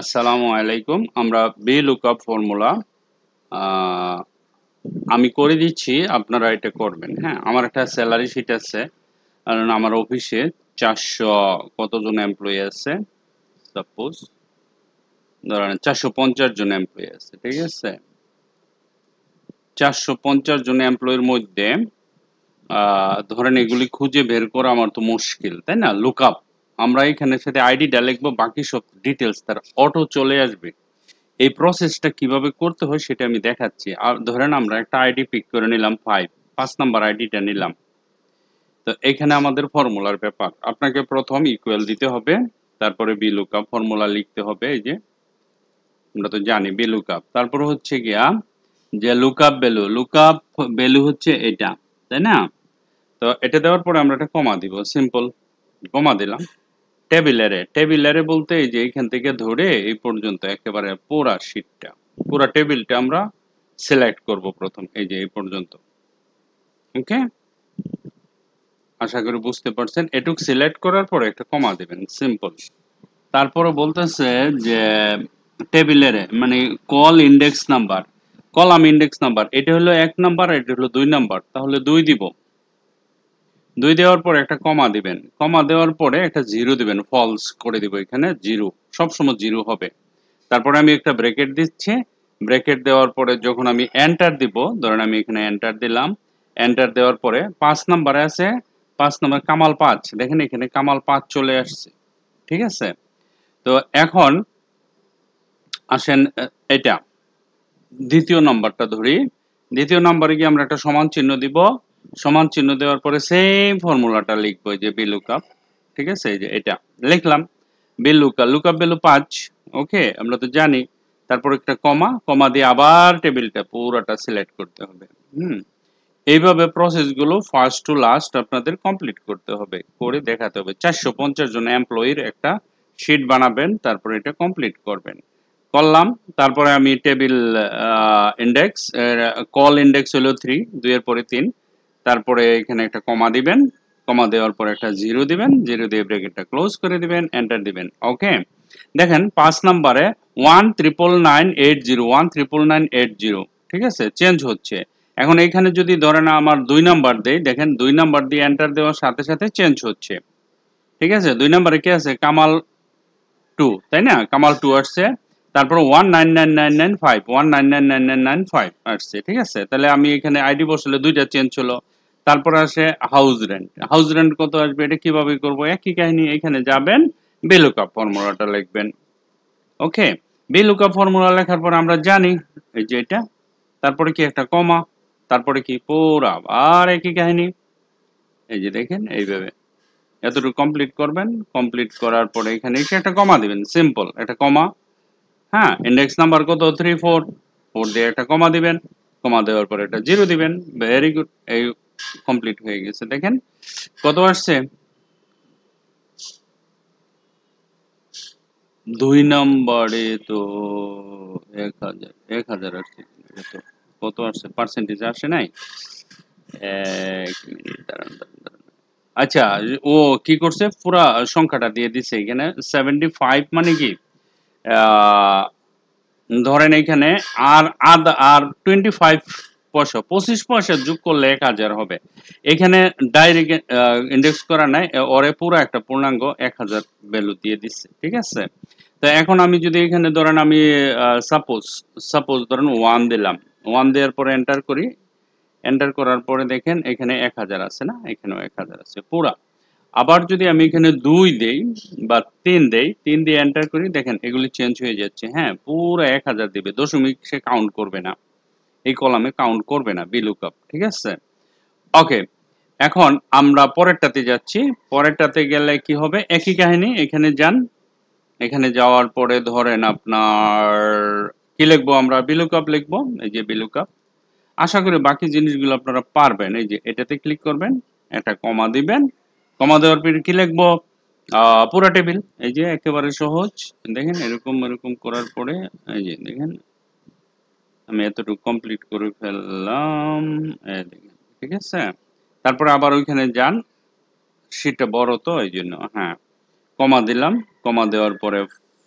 আসসালামু আলাইকুম আমরা বি আপ ফর্মুলা আমি করে দিচ্ছি আপনারা এটা করবেন হ্যাঁ আমার একটা স্যালারি শিট আছে কারণ আমার অফিসে চারশো কতজন এমপ্লয়ি আছে সাপোজ ধরেন চারশো পঞ্চাশ জন এমপ্লয়ি আছে ঠিক আছে চারশো পঞ্চাশ জন এমপ্লয়ের মধ্যে ধরেন এগুলি খুঁজে বের করা আমার তো মুশকিল তাই না লুক আপ আমরা এখানে সাথে আইডিটা লিখবো বাকি সব ডিটেলস তার অটো চলে আসবে এই প্রসেসটা কিভাবে করতে হয় সেটা আমি দেখাচ্ছি আর ধরেন আমরা একটা আইডি পিক করে নিলাম ফাইভ পাঁচ নাম্বার আইডিটা নিলাম তো এখানে আমাদের ফর্মুলার ব্যাপার আপনাকে প্রথম ইকুয়াল দিতে হবে তারপরে কাপ ফর্মুলা লিখতে হবে এই যে আমরা তো জানি কাপ তারপরে হচ্ছে গিয়া যে লুকআপ ভ্যালু লুকআপ ভ্যালু হচ্ছে এটা তাই না তো এটা দেওয়ার পরে আমরা এটা কমা দিব সিম্পল কমা দিলাম টেবিলারে টেবিলারে বলতে এই যে এখান থেকে ধরে এই পর্যন্ত একেবারে পুরা শীটটা পুরা টেবিলটা আমরা সিলেক্ট করব প্রথম এই যে এই পর্যন্ত ওকে আশা করি বুঝতে পারছেন এটুক সিলেক্ট করার পরে একটা কমা দেবেন সিম্পল তারপরে বলতেছে যে টেবিলারে মানে col index number column index number এটা হলো এক নাম্বার এটা হলো দুই নাম্বার তাহলে দুই দিব দুই দেওয়ার পরে একটা কমা দিবেন কমা দেওয়ার পরে একটা জিরো দিবেন ফলস করে দিব এখানে জিরো সবসময় জিরো হবে তারপরে আমি একটা ব্রেকেট দিচ্ছি ব্রেকেট দেওয়ার পরে যখন আমি এন্টার দিব ধরেন আমি এখানে এন্টার দিলাম এন্টার দেওয়ার পরে পাঁচ নাম্বারে আছে পাঁচ নাম্বার কামাল পাঁচ দেখেন এখানে কামাল পাঁচ চলে আসছে ঠিক আছে তো এখন আসেন এটা দ্বিতীয় নাম্বারটা ধরি দ্বিতীয় নাম্বারে গিয়ে আমরা একটা সমান চিহ্ন দিব সমান চিহ্ন দেওয়ার পরে সেম ফর্মুলাটা লিখবো যে বি লুকআপ ঠিক আছে এই যে এটা লিখলাম বি লুকআপ লুকআপ ভ্যালু পাঁচ ওকে আমরা তো জানি তারপর একটা কমা কমা দিয়ে আবার টেবিলটা পুরোটা সিলেক্ট করতে হবে হুম এইভাবে প্রসেসগুলো ফার্স্ট টু লাস্ট আপনাদের কমপ্লিট করতে হবে করে দেখাতে হবে চারশো পঞ্চাশ জন এমপ্লয়ির একটা শীট বানাবেন তারপর এটা কমপ্লিট করবেন করলাম তারপরে আমি টেবিল ইন্ডেক্স কল ইন্ডেক্স হলো থ্রি দুইয়ের পরে তিন তারপরে এখানে একটা কমা দিবেন কমা দেওয়ার পর একটা জিরো দিবেন জিরো দিয়ে ব্রেকেটটা ক্লোজ করে দিবেন এন্টার দিবেন ওকে দেখেন পাঁচ নাম্বারে one triple nine eight zero one triple nine eight zero ঠিক আছে চেঞ্জ হচ্ছে এখন এখানে যদি ধরে না আমার দুই নাম্বার দেই দেখেন দুই নাম্বার দিয়ে এন্টার দেওয়ার সাথে সাথে চেঞ্জ হচ্ছে ঠিক আছে দুই নাম্বারে কি আছে কামাল টু তাই না কামাল টু আসছে তারপর one nine nine nine nine five one nine nine nine nine nine five আসছে ঠিক আছে তাহলে আমি এখানে আইডি বসলে দুইটা চেঞ্জ হলো তারপর আসে হাউস রেন্ট হাউস রেন্ট কত আসবে এটা কিভাবে করব একই কাহিনী এখানে যাবেন বেলুকআপ ফর্মুলাটা লিখবেন ওকে বেলুকআপ ফর্মুলা লেখার পর আমরা জানি এই যে এটা তারপরে কি একটা কমা তারপরে কি পুরা আর একই কাহিনী এই যে দেখেন এইভাবে এতটুকু কমপ্লিট করবেন কমপ্লিট করার পরে এখানে এসে একটা কমা দিবেন সিম্পল একটা কমা হ্যাঁ ইন্ডেক্স নাম্বার কত থ্রি ফোর ফোর দিয়ে একটা কমা দিবেন কমা দেওয়ার পর একটা জিরো দিবেন ভেরি গুড এই কমপ্লিট হয়ে গেছে দেখেন কত আসছে দুই নম্বরে তো এক হাজার এক হাজার আসছে কত আসছে পার্সেন্টেজ আসে নাই এক আচ্ছা ও কি করছে পুরা সংখ্যাটা দিয়ে দিছে এখানে সেভেন্টি ফাইভ মানে কি ধরেন এখানে আর আদ আর টোয়েন্টি ফাইভ পয়সা পঁচিশ পয়সা যোগ করলে এক হাজার হবে এখানে ডাইরেক্ট ইন্ডেক্স করা নাই ওরে পুরো একটা পূর্ণাঙ্গ এক হাজার ভ্যালু দিয়ে দিচ্ছে ঠিক আছে তো এখন আমি যদি এখানে ধরেন আমি সাপোজ সাপোজ ধরেন ওয়ান দিলাম ওয়ান দেওয়ার পরে এন্টার করি এন্টার করার পরে দেখেন এখানে এক হাজার আছে না এখানেও এক হাজার আছে পুরা আবার যদি আমি এখানে দুই দেই বা তিন দেই তিন দিয়ে এন্টার করি দেখেন এগুলি চেঞ্জ হয়ে যাচ্ছে হ্যাঁ পুরো এক হাজার দেবে দশমিক সে কাউন্ট করবে না এই কলামে কাউন্ট করবে না বিলুক কাপ ঠিক আছে ওকে এখন আমরা পরেরটাতে যাচ্ছি পরেরটাতে গেলে কি হবে একই কাহিনী এখানে যান এখানে যাওয়ার পরে ধরেন আপনার কি লিখবো আমরা বিলুক আপ লিখবো এই যে বিলুক আপ আশা করি বাকি জিনিসগুলো আপনারা পারবেন এই যে এটাতে ক্লিক করবেন এটা কমা দিবেন কমা দেওয়ার পর কি লিখবো পুরা টেবিল এই যে একেবারে সহজ দেখেন এরকম এরকম করার পরে এই যে দেখেন আমি এতটুকু কমপ্লিট করে ফেললাম ঠিক আছে তারপরে আবার ওইখানে যান শীটটা বড় তো এই জন্য হ্যাঁ কমা দিলাম কমা দেওয়ার পরে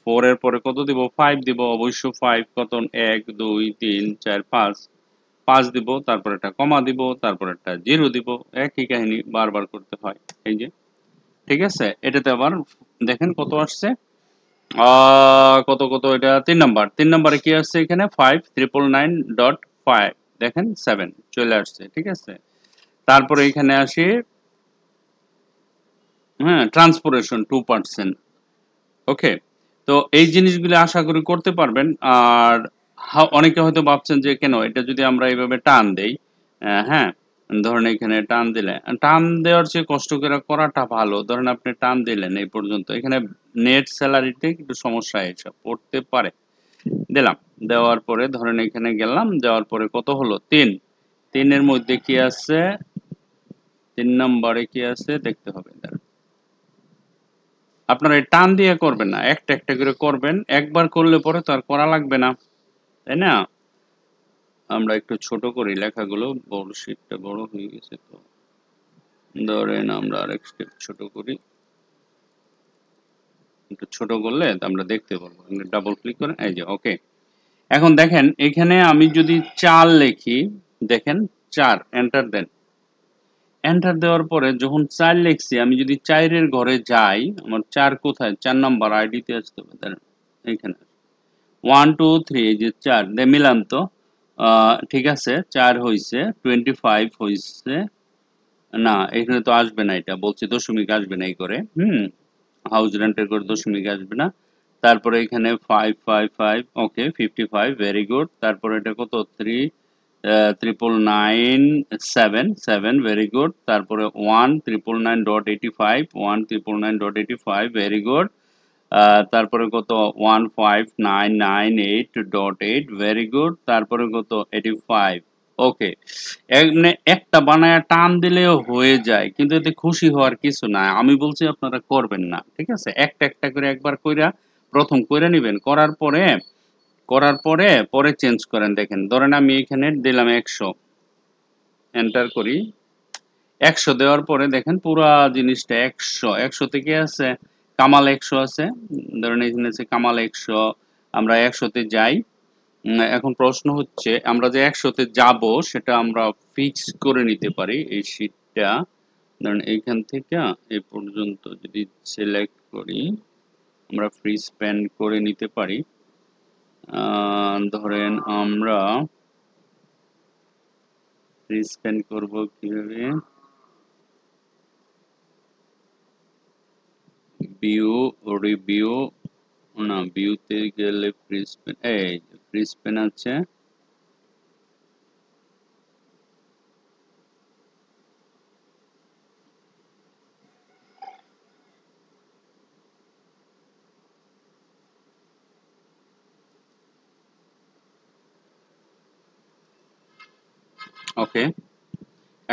ফোর এর পরে কত দিব ফাইভ দিব অবশ্য ফাইভ কত এক দুই তিন চার পাঁচ পাঁচ দিব তারপর একটা কমা দিব তারপর একটা জিরো দিব একই কাহিনী বারবার করতে হয় এই যে ঠিক আছে এটাতে আবার দেখেন কত আসছে কত কত এটা তিন নাম্বার তিন নাম্বারে কি আসছে এখানে five triple nine dot five দেখেন সেভেন চলে আসছে ঠিক আছে তারপরে এখানে আসি হ্যাঁ ট্রান্সপোরেশন টু পার্সেন্ট ওকে তো এই জিনিসগুলো আশা করি করতে পারবেন আর অনেকে হয়তো ভাবছেন যে কেন এটা যদি আমরা এইভাবে টান দেই হ্যাঁ ধরেন এখানে টান দিলে টান দেওয়ার চেয়ে কষ্ট করে করাটা ভালো ধরেন আপনি টান দিলেন এই পর্যন্ত এখানে নেট স্যালারিতে একটু সমস্যা এসে পড়তে পারে দিলাম দেওয়ার পরে ধরেন এখানে গেলাম দেওয়ার পরে কত হলো তিন তিনের মধ্যে কি আছে তিন নম্বরে কি আছে দেখতে হবে আপনারা টান দিয়ে করবেন না একটা একটা করে করবেন একবার করলে পরে তো আর করা লাগবে না তাই না আমরা একটু ছোট করি লেখাগুলো বড় শীতটা বড় হয়ে গেছে তো ধরেন আমরা আরেক স্টেপ ছোট করি একটু ছোট করলে আমরা দেখতে পারবো ডাবল ক্লিক করেন এই যে ওকে এখন দেখেন এখানে আমি যদি চার লিখি দেখেন চার এন্টার দেন এন্টার দেওয়ার পরে যখন চার লিখছি আমি যদি চারের ঘরে যাই আমার চার কোথায় চার নাম্বার আইডিতে আসতে হবে এখানে ওয়ান টু থ্রি যে চার দে মিলাম তো ঠিক আছে চার হয়েছে টোয়েন্টি ফাইভ হয়েছে না এখানে তো আসবে না এটা বলছি দশমিক আসবে না এই করে হুম হাউস রেন্টের করে দশমিক আসবে না তারপরে এখানে five five five okay fifty five very good তারপরে এটা কত three triple nine seven seven very good তারপরে one triple nine dot eighty five one triple nine dot eighty five very good তারপরে কত one five nine nine eight dot eight very good তারপরে কত eighty five okay একটা বানায় টান দিলেও হয়ে যায় কিন্তু এতে খুশি হওয়ার কিছু না আমি বলছি আপনারা করবেন না ঠিক আছে একটা একটা করে একবার কইরা প্রথম করে নেবেন করার পরে করার পরে পরে চেঞ্জ করেন দেখেন ধরেন আমি এখানে দিলাম একশো এন্টার করি একশো দেওয়ার পরে দেখেন পুরা জিনিসটা একশো একশো থেকে আছে কামাল একশো আছে ধরেন এখানে আছে কামাল একশো আমরা একশোতে যাই এখন প্রশ্ন হচ্ছে আমরা যে একশোতে যাব সেটা আমরা ফিক্স করে নিতে পারি এই শীটটা ধরেন এইখান থেকে এ পর্যন্ত যদি সিলেক্ট করি আমরা ফ্রি স্প্যান্ড করে নিতে পারি ধরেন আমরা ফ্রি স্প্যান্ড করবো কিভাবে বিউ বিও না বিউতে গেলে ক্রিসপেন এই ক্রিসপেন আছে okay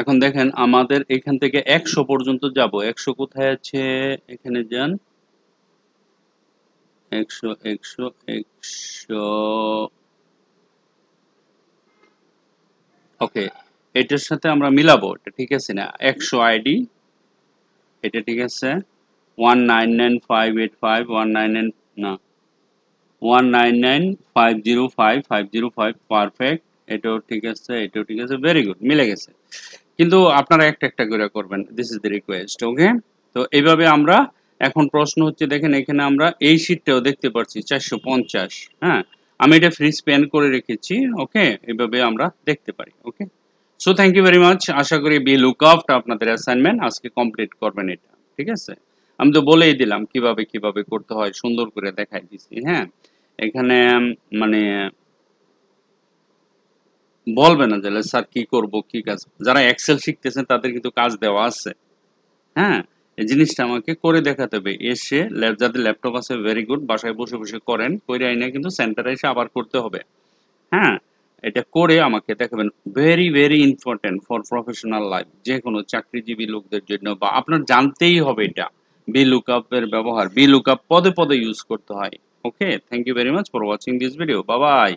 এখন দেখেন আমাদের এখান থেকে একশো পর্যন্ত যাব একশো কোথায় আছে এখানে যান একশো একশো একশো ওকে এটার সাথে আমরা মিলাবো এটা ঠিক আছে না একশো আইডি এটা ঠিক আছে one nine nine five eight five one nine nine না one nine nine five zero five five zero five perfect এটাও ঠিক আছে এটাও ঠিক আছে ভেরি গুড মিলে গেছে কিন্তু আপনারা একটা একটা করে করবেন this is the request okay তো এইভাবে আমরা এখন প্রশ্ন হচ্ছে দেখেন এখানে আমরা এই শীটটাও দেখতে পাচ্ছি চারশো পঞ্চাশ হ্যাঁ আমি এটা ফ্রি স্প্যান করে রেখেছি ওকে এইভাবে আমরা দেখতে পারি okay so thank you very much আশা করি বি লুক আপটা আপনাদের অ্যাসাইনমেন্ট আজকে কমপ্লিট করবেন এটা ঠিক আছে আমি তো বলেই দিলাম কিভাবে কিভাবে করতে হয় সুন্দর করে দেখাই দিছি হ্যাঁ এখানে মানে বলবে না যে স্যার কি করব কি কাজ যারা এক্সেল শিখতেছেন তাদের কিন্তু কাজ দেওয়া আছে হ্যাঁ এই জিনিসটা আমাকে করে দেখাতে হবে এসে যাদের ল্যাপটপ আছে ভেরি গুড বাসায় বসে বসে করেন করে আইনা কিন্তু সেন্টারে এসে আবার করতে হবে হ্যাঁ এটা করে আমাকে দেখাবেন very very important for professional life যে কোনো চাকরিজীবী লোকদের জন্য বা আপনার জানতেই হবে এটা বি লুকআপের ব্যবহার বি লুকআপ পদে পদে ইউজ করতে হয় okay thank you very much for watching this video বাবাই